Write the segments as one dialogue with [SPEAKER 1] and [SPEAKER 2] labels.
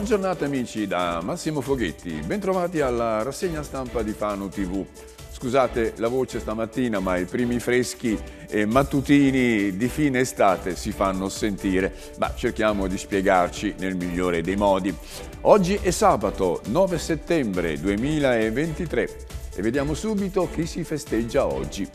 [SPEAKER 1] Buona amici da Massimo Foghetti, bentrovati alla rassegna stampa di Fano TV. Scusate la voce stamattina ma i primi freschi e mattutini di fine estate si fanno sentire, ma cerchiamo di spiegarci nel migliore dei modi. Oggi è sabato 9 settembre 2023 e vediamo subito chi si festeggia oggi.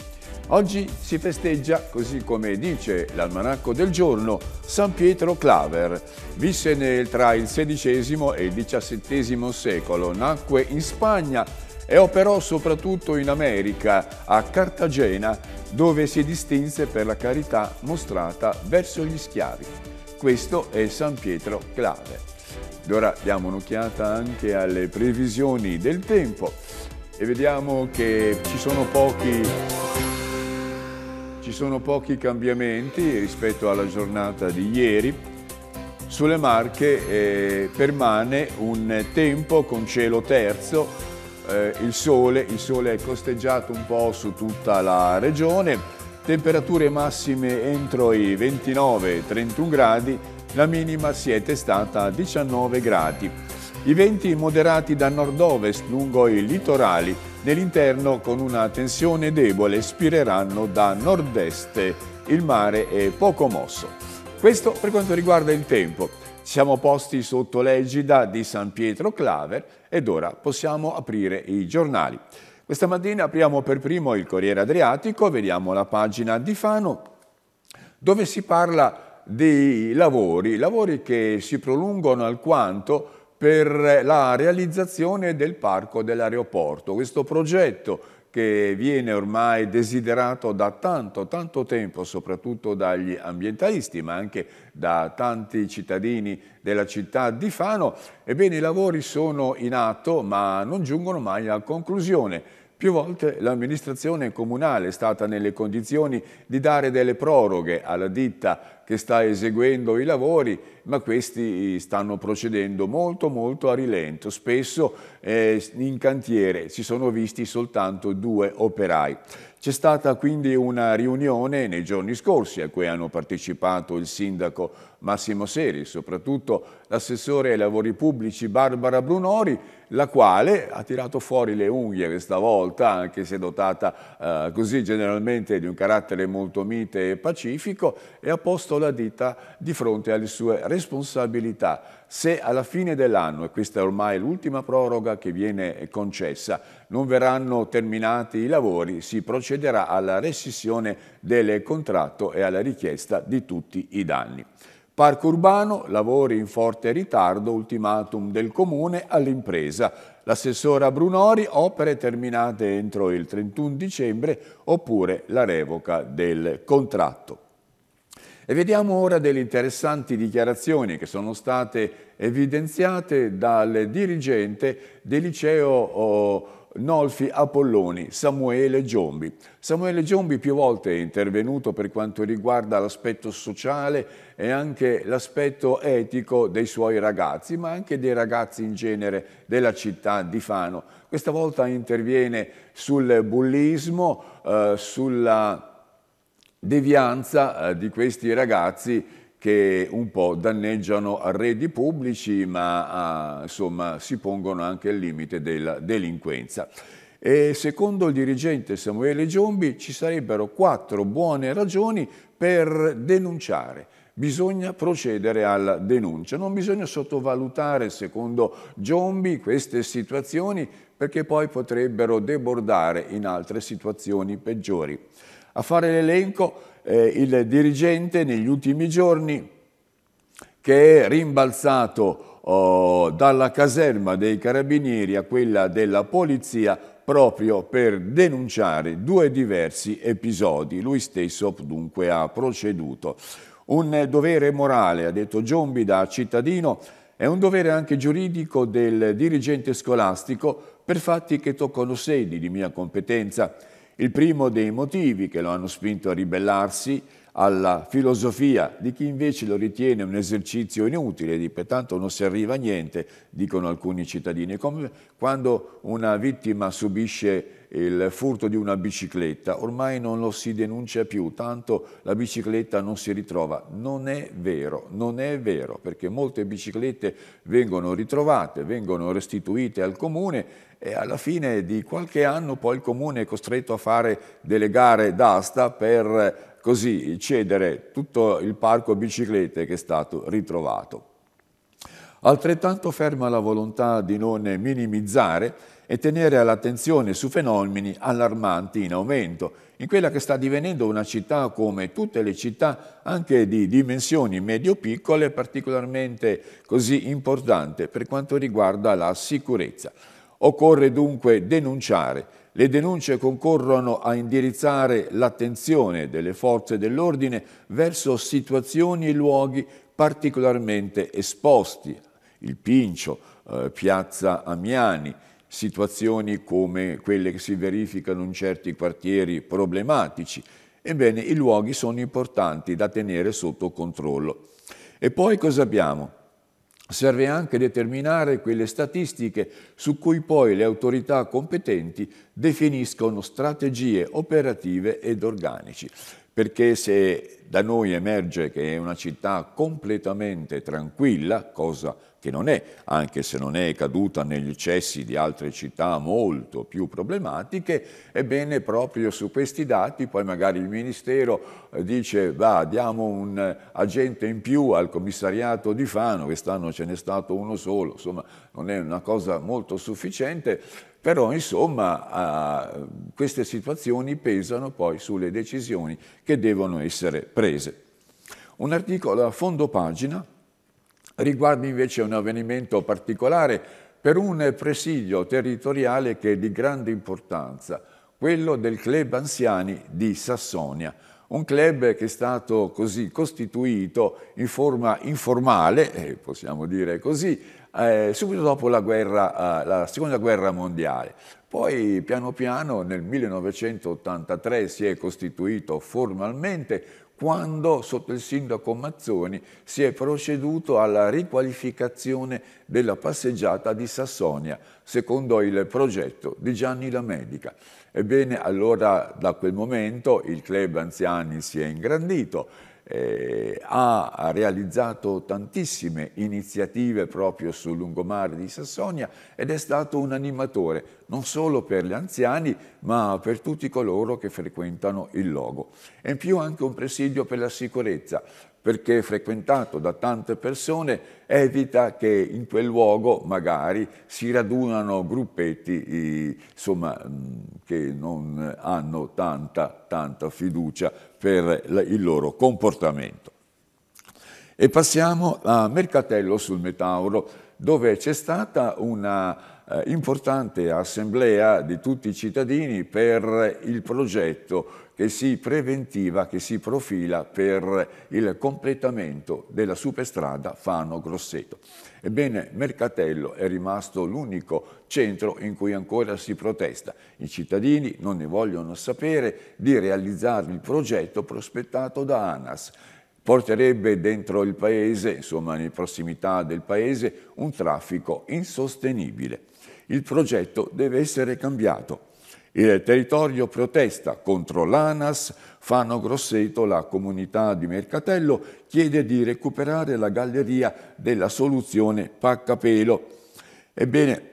[SPEAKER 1] Oggi si festeggia, così come dice l'almanacco del giorno, San Pietro Claver. Visse nel, tra il XVI e il XVII secolo, nacque in Spagna e operò soprattutto in America, a Cartagena, dove si distinse per la carità mostrata verso gli schiavi. Questo è San Pietro Claver. Ed ora diamo un'occhiata anche alle previsioni del tempo e vediamo che ci sono pochi sono pochi cambiamenti rispetto alla giornata di ieri. Sulle Marche eh, permane un tempo con cielo terzo, eh, il, sole, il sole è costeggiato un po' su tutta la regione, temperature massime entro i 29-31 gradi, la minima si è testata a 19 gradi. I venti moderati da nord-ovest lungo i litorali, nell'interno con una tensione debole, spireranno da nord-est. Il mare è poco mosso. Questo per quanto riguarda il tempo. Siamo posti sotto l'egida di San Pietro Claver ed ora possiamo aprire i giornali. Questa mattina apriamo per primo il Corriere Adriatico, vediamo la pagina di Fano, dove si parla dei lavori, lavori che si prolungano alquanto per la realizzazione del parco dell'aeroporto. Questo progetto che viene ormai desiderato da tanto, tanto tempo, soprattutto dagli ambientalisti, ma anche da tanti cittadini della città di Fano. Ebbene, i lavori sono in atto, ma non giungono mai a conclusione. Più volte l'amministrazione comunale è stata nelle condizioni di dare delle proroghe alla ditta che sta eseguendo i lavori, ma questi stanno procedendo molto molto a rilento. Spesso eh, in cantiere si sono visti soltanto due operai. C'è stata quindi una riunione nei giorni scorsi a cui hanno partecipato il sindaco Massimo Seri, soprattutto l'assessore ai lavori pubblici Barbara Brunori, la quale ha tirato fuori le unghie questa volta, anche se dotata eh, così generalmente di un carattere molto mite e pacifico, e ha posto la dita di fronte alle sue responsabilità. Se alla fine dell'anno, e questa è ormai l'ultima proroga che viene concessa, non verranno terminati i lavori, si procederà alla rescissione del contratto e alla richiesta di tutti i danni. Parco urbano, lavori in forte ritardo, ultimatum del comune all'impresa. L'assessora Brunori, opere terminate entro il 31 dicembre oppure la revoca del contratto. E vediamo ora delle interessanti dichiarazioni che sono state evidenziate dal dirigente del liceo oh, Nolfi, Apolloni, Samuele Giombi. Samuele Giombi più volte è intervenuto per quanto riguarda l'aspetto sociale e anche l'aspetto etico dei suoi ragazzi, ma anche dei ragazzi in genere della città di Fano. Questa volta interviene sul bullismo, eh, sulla devianza eh, di questi ragazzi che un po' danneggiano arredi pubblici ma ah, insomma, si pongono anche al limite della delinquenza. E secondo il dirigente Samuele Giombi ci sarebbero quattro buone ragioni per denunciare. Bisogna procedere alla denuncia, non bisogna sottovalutare, secondo Giombi, queste situazioni perché poi potrebbero debordare in altre situazioni peggiori. A fare l'elenco eh, il dirigente negli ultimi giorni che è rimbalzato oh, dalla caserma dei carabinieri a quella della polizia proprio per denunciare due diversi episodi. Lui stesso dunque ha proceduto. Un dovere morale, ha detto Giombi da cittadino, è un dovere anche giuridico del dirigente scolastico per fatti che toccano sedi di mia competenza il primo dei motivi che lo hanno spinto a ribellarsi alla filosofia di chi invece lo ritiene un esercizio inutile, di, pertanto non si arriva a niente, dicono alcuni cittadini. Come quando una vittima subisce il furto di una bicicletta, ormai non lo si denuncia più, tanto la bicicletta non si ritrova. Non è vero, non è vero, perché molte biciclette vengono ritrovate, vengono restituite al comune e alla fine di qualche anno poi il comune è costretto a fare delle gare d'asta per così cedere tutto il parco biciclette che è stato ritrovato. Altrettanto ferma la volontà di non minimizzare e tenere l'attenzione su fenomeni allarmanti in aumento, in quella che sta divenendo una città come tutte le città, anche di dimensioni medio-piccole, particolarmente così importante per quanto riguarda la sicurezza. Occorre dunque denunciare le denunce concorrono a indirizzare l'attenzione delle forze dell'ordine verso situazioni e luoghi particolarmente esposti, il Pincio, eh, Piazza Amiani, situazioni come quelle che si verificano in certi quartieri problematici. Ebbene, i luoghi sono importanti da tenere sotto controllo. E poi cosa abbiamo? Serve anche determinare quelle statistiche su cui poi le autorità competenti definiscono strategie operative ed organici, perché se da noi emerge che è una città completamente tranquilla, cosa che non è, anche se non è caduta negli eccessi di altre città molto più problematiche, ebbene proprio su questi dati poi magari il Ministero eh, dice va diamo un eh, agente in più al commissariato di Fano, quest'anno ce n'è stato uno solo, insomma non è una cosa molto sufficiente, però insomma queste situazioni pesano poi sulle decisioni che devono essere prese. Un articolo a fondo pagina riguarda invece un avvenimento particolare per un presidio territoriale che è di grande importanza, quello del Club Anziani di Sassonia, un club che è stato così costituito in forma informale, eh, possiamo dire così, eh, subito dopo la, guerra, eh, la seconda guerra mondiale. Poi piano piano nel 1983 si è costituito formalmente quando sotto il sindaco Mazzoni si è proceduto alla riqualificazione della passeggiata di Sassonia, secondo il progetto di Gianni la Medica. Ebbene, allora da quel momento il club anziani si è ingrandito eh, ha realizzato tantissime iniziative proprio sul lungomare di Sassonia ed è stato un animatore non solo per gli anziani ma per tutti coloro che frequentano il logo. E in più anche un presidio per la sicurezza perché frequentato da tante persone evita che in quel luogo magari si radunano gruppetti insomma, che non hanno tanta, tanta fiducia per il loro comportamento. E passiamo a Mercatello sul Metauro, dove c'è stata una eh, importante assemblea di tutti i cittadini per il progetto che si preventiva, che si profila per il completamento della superstrada Fano-Grosseto. Ebbene, Mercatello è rimasto l'unico centro in cui ancora si protesta. I cittadini non ne vogliono sapere di realizzare il progetto prospettato da ANAS porterebbe dentro il paese, insomma in prossimità del paese, un traffico insostenibile il progetto deve essere cambiato. Il territorio protesta contro l'ANAS, Fano Grosseto, la comunità di Mercatello, chiede di recuperare la galleria della soluzione Paccapelo. Ebbene,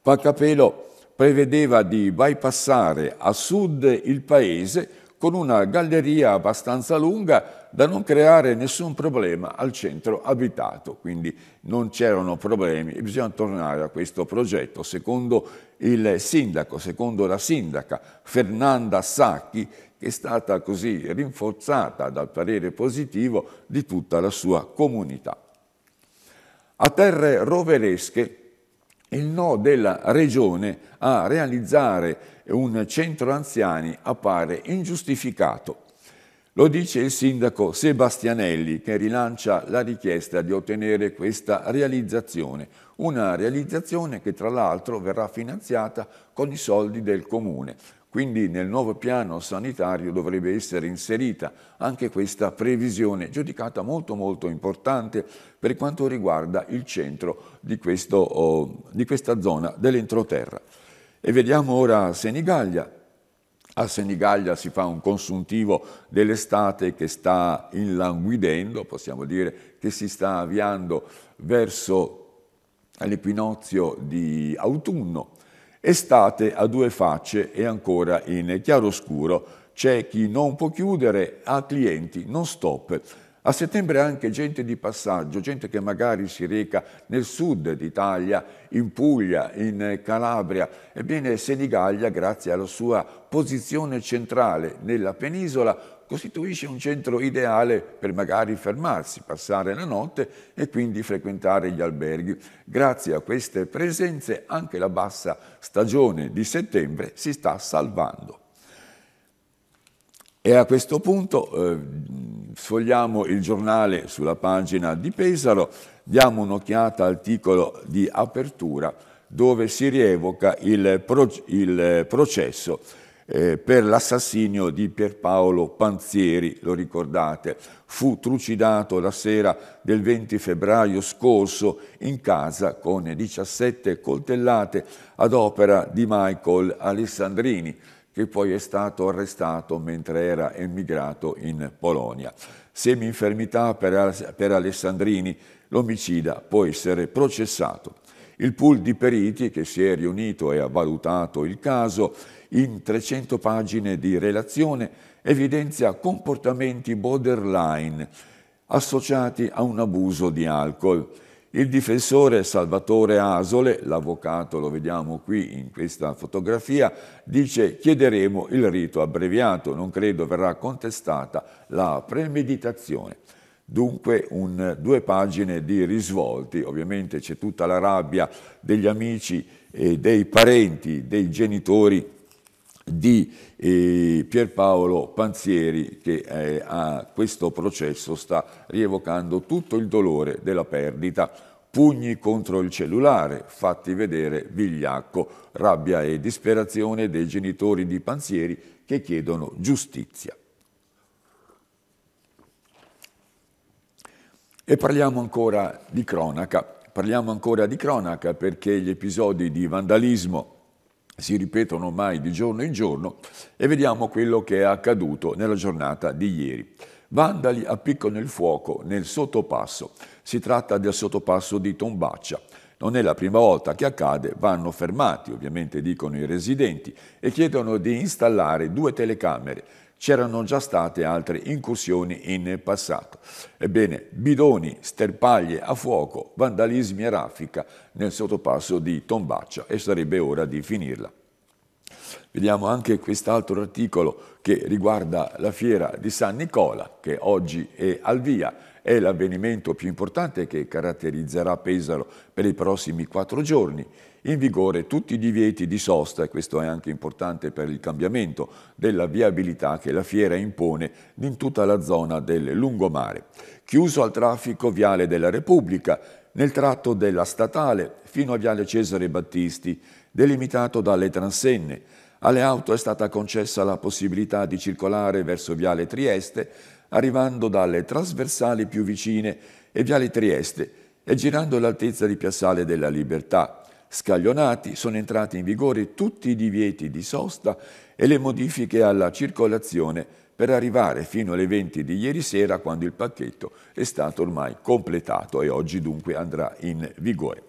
[SPEAKER 1] Paccapelo prevedeva di bypassare a sud il paese con una galleria abbastanza lunga da non creare nessun problema al centro abitato, quindi non c'erano problemi e bisogna tornare a questo progetto. Secondo il sindaco, secondo la sindaca Fernanda Sacchi, che è stata così rinforzata dal parere positivo di tutta la sua comunità. A terre roveresche il no della Regione a realizzare un centro anziani appare ingiustificato. Lo dice il sindaco Sebastianelli che rilancia la richiesta di ottenere questa realizzazione, una realizzazione che tra l'altro verrà finanziata con i soldi del comune. Quindi nel nuovo piano sanitario dovrebbe essere inserita anche questa previsione giudicata molto molto importante per quanto riguarda il centro di, questo, oh, di questa zona dell'entroterra. E vediamo ora Senigallia. A Senigallia si fa un consuntivo dell'estate che sta inlanguidendo, possiamo dire che si sta avviando verso l'equinozio di autunno Estate a due facce e ancora in chiaroscuro. C'è chi non può chiudere, ha clienti non stop. A settembre anche gente di passaggio, gente che magari si reca nel sud d'Italia, in Puglia, in Calabria. Ebbene, Senigallia, grazie alla sua posizione centrale nella penisola, costituisce un centro ideale per magari fermarsi, passare la notte e quindi frequentare gli alberghi. Grazie a queste presenze anche la bassa stagione di settembre si sta salvando. E a questo punto eh, sfogliamo il giornale sulla pagina di Pesaro, diamo un'occhiata al titolo di apertura dove si rievoca il, pro- il processo eh, per l'assassinio di Pierpaolo Panzieri, lo ricordate, fu trucidato la sera del 20 febbraio scorso in casa con 17 coltellate ad opera di Michael Alessandrini, che poi è stato arrestato mentre era emigrato in Polonia. Semi-infermità per, per Alessandrini, l'omicida può essere processato. Il pool di periti che si è riunito e ha valutato il caso in 300 pagine di relazione evidenzia comportamenti borderline associati a un abuso di alcol. Il difensore Salvatore Asole, l'avvocato lo vediamo qui in questa fotografia, dice chiederemo il rito abbreviato, non credo verrà contestata la premeditazione. Dunque un, due pagine di risvolti, ovviamente c'è tutta la rabbia degli amici e dei parenti, dei genitori di eh, Pierpaolo Panzieri che eh, a questo processo sta rievocando tutto il dolore della perdita. Pugni contro il cellulare, fatti vedere vigliacco, rabbia e disperazione dei genitori di Panzieri che chiedono giustizia. E parliamo ancora di cronaca, parliamo ancora di cronaca perché gli episodi di vandalismo si ripetono mai di giorno in giorno e vediamo quello che è accaduto nella giornata di ieri. Vandali appiccano il fuoco nel sottopasso. Si tratta del sottopasso di Tombaccia. Non è la prima volta che accade, vanno fermati, ovviamente dicono i residenti, e chiedono di installare due telecamere c'erano già state altre incursioni in passato. Ebbene, bidoni, sterpaglie a fuoco, vandalismi e raffica nel sottopasso di Tombaccia e sarebbe ora di finirla. Vediamo anche quest'altro articolo che riguarda la fiera di San Nicola, che oggi è al via. È l'avvenimento più importante che caratterizzerà Pesaro per i prossimi quattro giorni in vigore tutti i divieti di sosta, e questo è anche importante per il cambiamento della viabilità che la fiera impone in tutta la zona del lungomare, chiuso al traffico viale della Repubblica, nel tratto della Statale fino a Viale Cesare Battisti, delimitato dalle transenne. Alle auto è stata concessa la possibilità di circolare verso Viale Trieste, arrivando dalle trasversali più vicine e Viale Trieste e girando l'altezza di Piazzale della Libertà scaglionati, sono entrati in vigore tutti i divieti di sosta e le modifiche alla circolazione per arrivare fino alle 20 di ieri sera quando il pacchetto è stato ormai completato e oggi dunque andrà in vigore.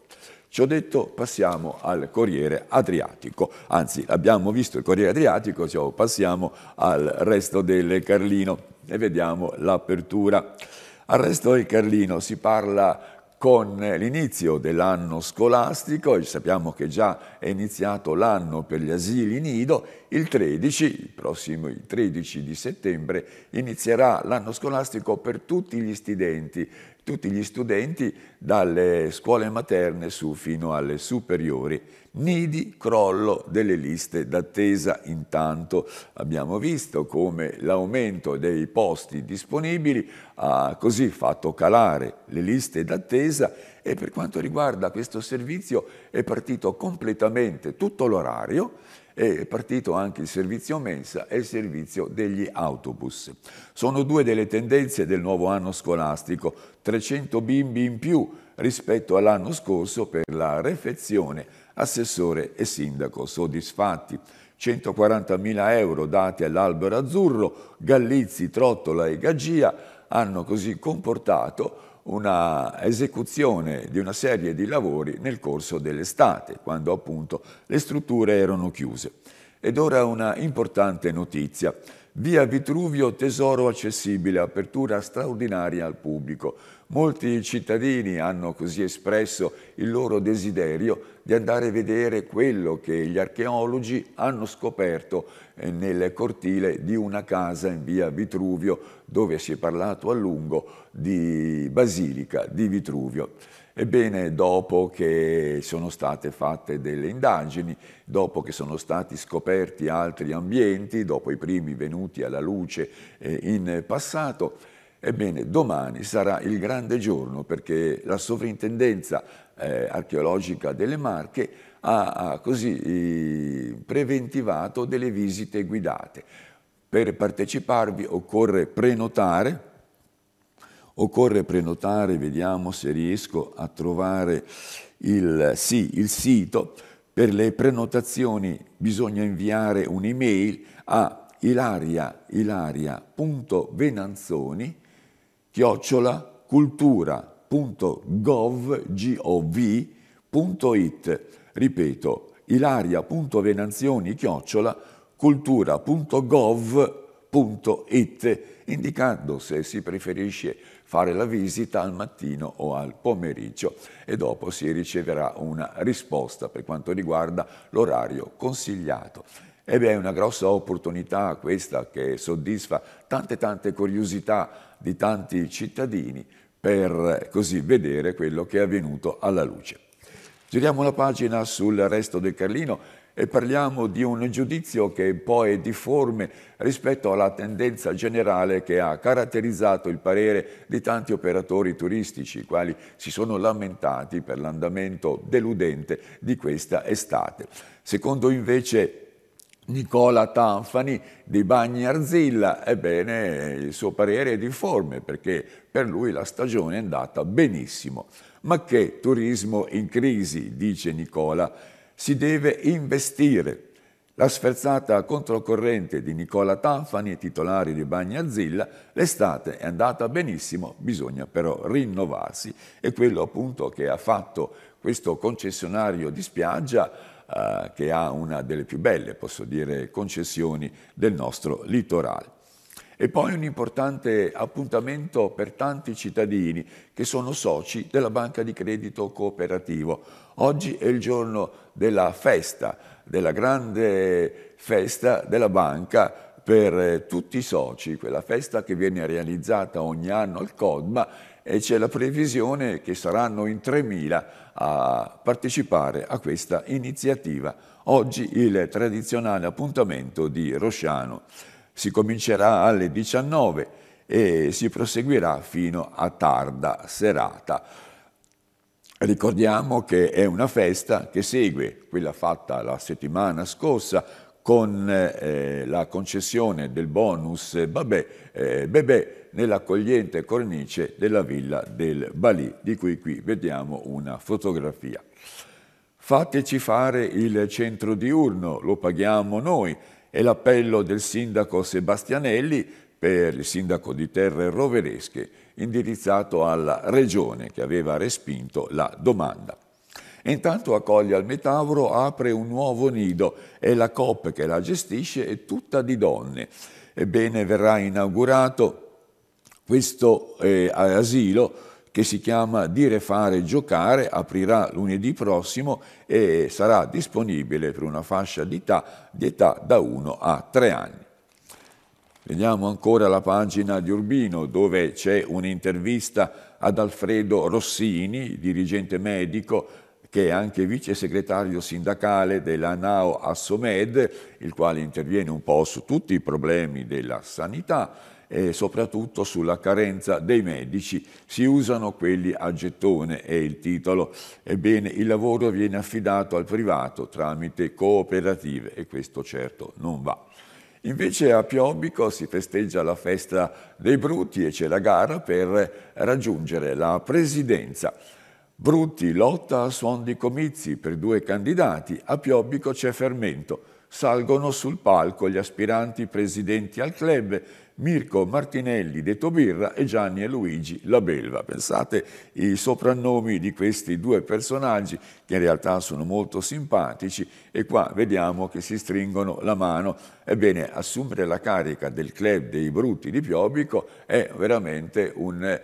[SPEAKER 1] Ciò detto passiamo al Corriere Adriatico, anzi abbiamo visto il Corriere Adriatico, cioè passiamo al resto del Carlino e vediamo l'apertura. Al resto del Carlino si parla con eh, l'inizio dell'anno scolastico, e sappiamo che già è iniziato l'anno per gli asili nido, il 13, il prossimo il 13 di settembre, inizierà l'anno scolastico per tutti gli studenti tutti gli studenti dalle scuole materne su fino alle superiori. Nidi crollo delle liste d'attesa. Intanto abbiamo visto come l'aumento dei posti disponibili ha così fatto calare le liste d'attesa e per quanto riguarda questo servizio è partito completamente tutto l'orario è partito anche il servizio mensa e il servizio degli autobus. Sono due delle tendenze del nuovo anno scolastico, 300 bimbi in più rispetto all'anno scorso per la refezione, assessore e sindaco soddisfatti. 140.000 euro dati all'albero azzurro, Gallizzi, Trottola e Gaggia hanno così comportato una esecuzione di una serie di lavori nel corso dell'estate, quando appunto le strutture erano chiuse. Ed ora una importante notizia. Via Vitruvio Tesoro Accessibile, apertura straordinaria al pubblico. Molti cittadini hanno così espresso il loro desiderio di andare a vedere quello che gli archeologi hanno scoperto nel cortile di una casa in via Vitruvio dove si è parlato a lungo di basilica di Vitruvio. Ebbene, dopo che sono state fatte delle indagini, dopo che sono stati scoperti altri ambienti, dopo i primi venuti alla luce eh, in passato, Ebbene, domani sarà il grande giorno perché la sovrintendenza eh, archeologica delle Marche, ha, ha così eh, preventivato delle visite guidate. Per parteciparvi occorre prenotare, occorre prenotare, vediamo se riesco a trovare il, sì, il sito, per le prenotazioni bisogna inviare un'email a ilaria, ilaria.venanzoni chiocciola cultura ilaria.gov.it. Ripeto, ilaria.venanzioni cultura.gov.it indicando se si preferisce fare la visita al mattino o al pomeriggio e dopo si riceverà una risposta per quanto riguarda l'orario consigliato. Ed è una grossa opportunità questa che soddisfa tante tante curiosità di tanti cittadini, per eh, così vedere quello che è avvenuto alla luce. Giriamo la pagina sul resto del Carlino e parliamo di un giudizio che poi è difforme rispetto alla tendenza generale che ha caratterizzato il parere di tanti operatori turistici, i quali si sono lamentati per l'andamento deludente di questa estate. Secondo invece Nicola Tanfani di Bagni Arzilla, ebbene il suo parere è difforme perché per lui la stagione è andata benissimo. Ma che turismo in crisi, dice Nicola, si deve investire. La sferzata controcorrente di Nicola Tanfani, titolare di Bagni Arzilla, l'estate è andata benissimo, bisogna però rinnovarsi e quello appunto che ha fatto questo concessionario di spiaggia eh, che ha una delle più belle, posso dire, concessioni del nostro litorale. E poi un importante appuntamento per tanti cittadini che sono soci della banca di credito cooperativo. Oggi è il giorno della festa, della grande festa della banca per eh, tutti i soci, quella festa che viene realizzata ogni anno al CODMA e c'è la previsione che saranno in 3.000 a partecipare a questa iniziativa. Oggi il tradizionale appuntamento di Rosciano si comincerà alle 19 e si proseguirà fino a tarda serata. Ricordiamo che è una festa che segue quella fatta la settimana scorsa con eh, la concessione del bonus Babè, eh, Bebè nell'accogliente cornice della villa del Bali, di cui qui vediamo una fotografia. Fateci fare il centro diurno, lo paghiamo noi, è l'appello del sindaco Sebastianelli per il sindaco di Terre Roveresche, indirizzato alla regione che aveva respinto la domanda. E intanto accoglie al Metauro, apre un nuovo nido e la COP che la gestisce è tutta di donne. Ebbene, verrà inaugurato questo eh, asilo che si chiama Dire, Fare, Giocare, aprirà lunedì prossimo e sarà disponibile per una fascia di età, di età da 1 a 3 anni. Vediamo ancora la pagina di Urbino dove c'è un'intervista ad Alfredo Rossini, dirigente medico che è anche vice segretario sindacale della NAO Assomed, il quale interviene un po' su tutti i problemi della sanità e soprattutto sulla carenza dei medici, si usano quelli a gettone, è il titolo. Ebbene, il lavoro viene affidato al privato tramite cooperative e questo certo non va. Invece a Piombico si festeggia la festa dei Brutti e c'è la gara per raggiungere la presidenza. Brutti lotta a suon di comizi per due candidati, a Piombico c'è fermento. Salgono sul palco gli aspiranti presidenti al club Mirko Martinelli, detto Birra, e Gianni e Luigi La Belva. Pensate i soprannomi di questi due personaggi che in realtà sono molto simpatici e qua vediamo che si stringono la mano. Ebbene, assumere la carica del club dei brutti di Piobico è veramente un eh,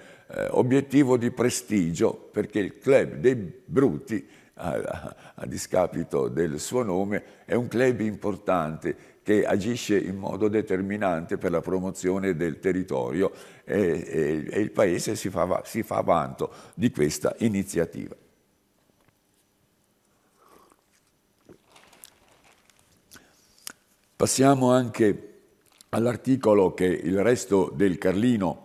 [SPEAKER 1] obiettivo di prestigio perché il club dei brutti a, a, a discapito del suo nome, è un club importante che agisce in modo determinante per la promozione del territorio e, e, e il Paese si fa, si fa vanto di questa iniziativa. Passiamo anche all'articolo che il resto del Carlino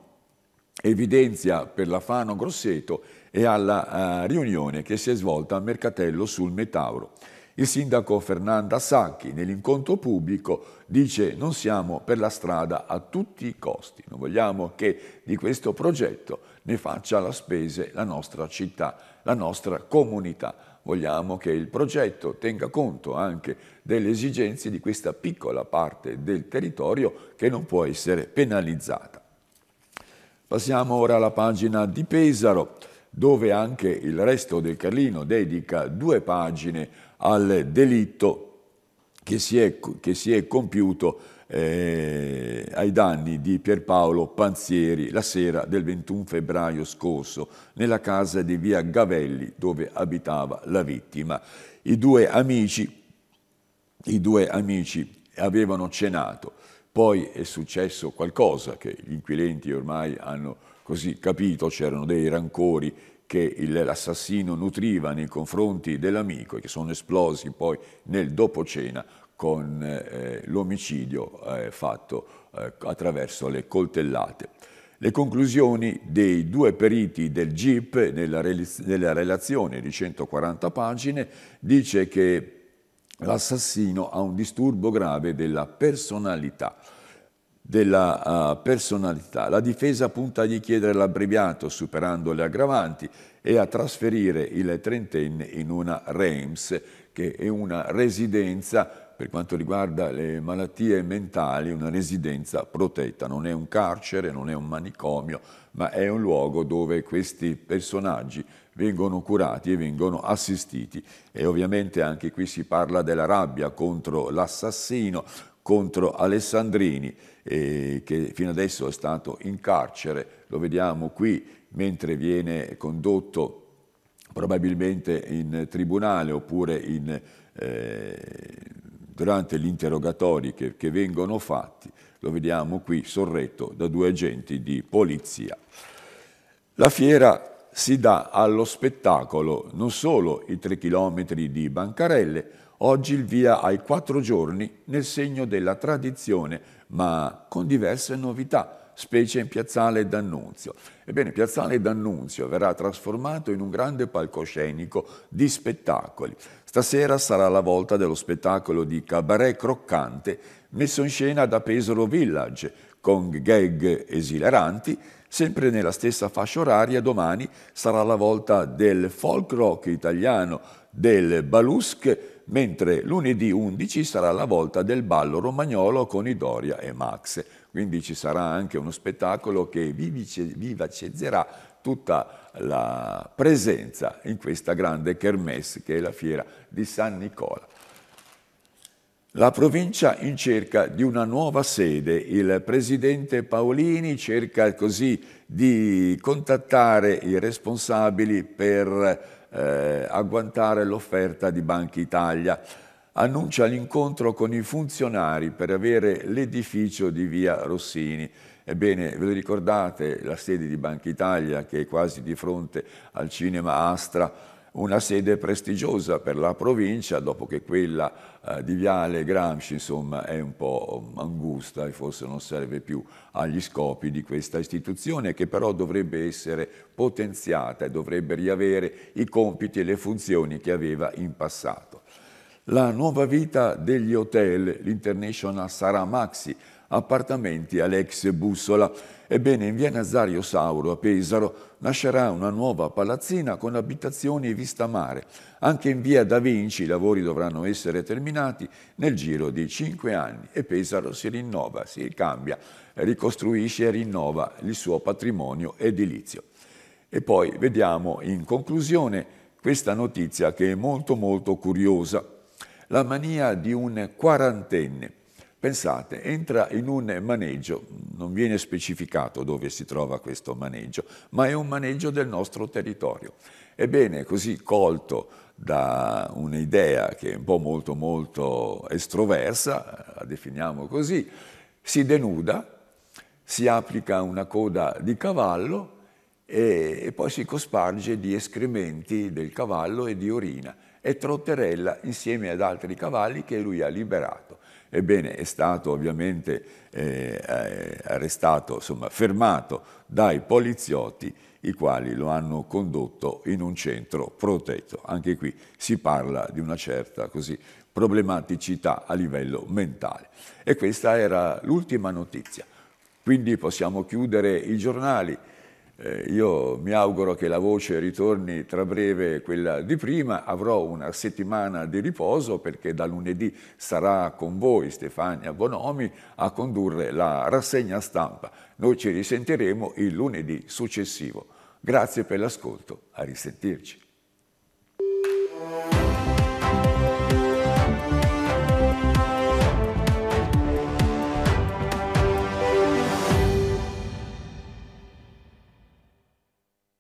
[SPEAKER 1] evidenzia per la Fano Grosseto e alla uh, riunione che si è svolta a Mercatello sul Metauro. Il sindaco Fernanda Sacchi nell'incontro pubblico dice non siamo per la strada a tutti i costi, non vogliamo che di questo progetto ne faccia la spese la nostra città, la nostra comunità. Vogliamo che il progetto tenga conto anche delle esigenze di questa piccola parte del territorio che non può essere penalizzata. Passiamo ora alla pagina di Pesaro, dove anche il resto del Carlino dedica due pagine al delitto che si è, che si è compiuto eh, ai danni di Pierpaolo Panzieri la sera del 21 febbraio scorso nella casa di via Gavelli dove abitava la vittima. I due amici, i due amici avevano cenato, poi è successo qualcosa che gli inquirenti ormai hanno così capito, c'erano dei rancori che l'assassino nutriva nei confronti dell'amico e che sono esplosi poi nel dopocena con eh, l'omicidio eh, fatto eh, attraverso le coltellate. Le conclusioni dei due periti del GIP nella, nella relazione di 140 pagine dice che l'assassino ha un disturbo grave della personalità della uh, personalità. La difesa punta a gli chiedere l'abbreviato superando le aggravanti e a trasferire il trentenne in una REMS, che è una residenza per quanto riguarda le malattie mentali, una residenza protetta, non è un carcere, non è un manicomio, ma è un luogo dove questi personaggi vengono curati e vengono assistiti. E ovviamente anche qui si parla della rabbia contro l'assassino, contro Alessandrini, eh, che fino adesso è stato in carcere, lo vediamo qui mentre viene condotto probabilmente in tribunale oppure in, eh, durante gli interrogatori che, che vengono fatti, lo vediamo qui sorretto da due agenti di polizia. La fiera si dà allo spettacolo non solo i tre chilometri di Bancarelle, oggi il via ai quattro giorni nel segno della tradizione ma con diverse novità, specie in Piazzale D'Annunzio. Ebbene, Piazzale D'Annunzio verrà trasformato in un grande palcoscenico di spettacoli. Stasera sarà la volta dello spettacolo di Cabaret Croccante, messo in scena da Pesaro Village, con gag esileranti. Sempre nella stessa fascia oraria domani sarà la volta del folk rock italiano del Balusque mentre lunedì 11 sarà la volta del ballo romagnolo con Idoria e Max. Quindi ci sarà anche uno spettacolo che vivacezzerà tutta la presenza in questa grande kermesse che è la fiera di San Nicola. La provincia in cerca di una nuova sede, il presidente Paolini cerca così di contattare i responsabili per eh, agguantare l'offerta di Banca Italia. Annuncia l'incontro con i funzionari per avere l'edificio di via Rossini. Ebbene, ve lo ricordate la sede di Banca Italia che è quasi di fronte al cinema Astra? una sede prestigiosa per la provincia, dopo che quella eh, di Viale Gramsci insomma, è un po' angusta e forse non serve più agli scopi di questa istituzione, che però dovrebbe essere potenziata e dovrebbe riavere i compiti e le funzioni che aveva in passato. La nuova vita degli hotel, l'International Saramaxi, appartamenti all'ex bussola. Ebbene, in via Nazario Sauro a Pesaro nascerà una nuova palazzina con abitazioni e vista mare. Anche in via Da Vinci i lavori dovranno essere terminati nel giro di cinque anni e Pesaro si rinnova, si ricambia, ricostruisce e rinnova il suo patrimonio edilizio. E poi vediamo in conclusione questa notizia che è molto molto curiosa. La mania di un quarantenne Pensate, entra in un maneggio, non viene specificato dove si trova questo maneggio, ma è un maneggio del nostro territorio. Ebbene, così colto da un'idea che è un po' molto molto estroversa, la definiamo così, si denuda, si applica una coda di cavallo e, e poi si cosparge di escrementi del cavallo e di orina e trotterella insieme ad altri cavalli che lui ha liberato Ebbene, è stato ovviamente eh, eh, arrestato, insomma, fermato dai poliziotti, i quali lo hanno condotto in un centro protetto. Anche qui si parla di una certa così, problematicità a livello mentale. E questa era l'ultima notizia. Quindi possiamo chiudere i giornali. Eh, io mi auguro che la voce ritorni tra breve quella di prima, avrò una settimana di riposo perché da lunedì sarà con voi Stefania Bonomi a condurre la rassegna stampa. Noi ci risentiremo il lunedì successivo. Grazie per l'ascolto, a risentirci.